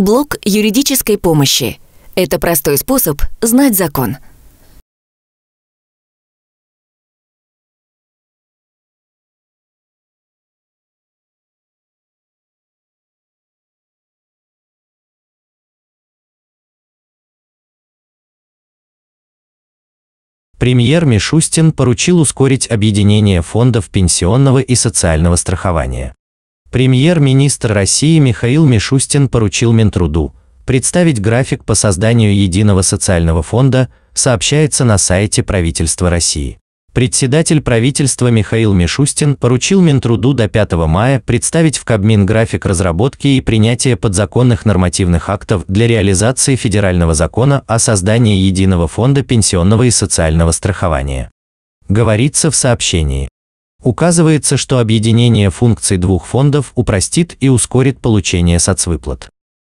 Блок юридической помощи. Это простой способ знать закон. Премьер Мишустин поручил ускорить объединение фондов пенсионного и социального страхования. Премьер-министр России Михаил Мишустин поручил Минтруду представить график по созданию единого социального фонда, сообщается на сайте правительства России. Председатель правительства Михаил Мишустин поручил Минтруду до 5 мая представить в Кабмин график разработки и принятия подзаконных нормативных актов для реализации федерального закона о создании единого фонда пенсионного и социального страхования. Говорится в сообщении. Указывается, что объединение функций двух фондов упростит и ускорит получение соцвыплат.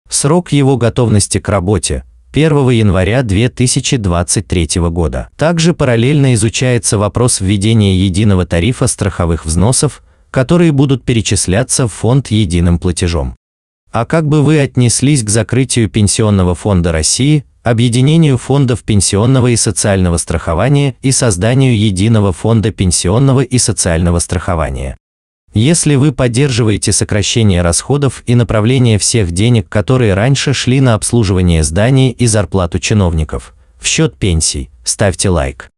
Срок его готовности к работе 1 января 2023 года. Также параллельно изучается вопрос введения единого тарифа страховых взносов, которые будут перечисляться в фонд единым платежом. А как бы вы отнеслись к закрытию Пенсионного фонда России объединению фондов пенсионного и социального страхования и созданию единого фонда пенсионного и социального страхования. Если вы поддерживаете сокращение расходов и направление всех денег, которые раньше шли на обслуживание зданий и зарплату чиновников, в счет пенсий, ставьте лайк.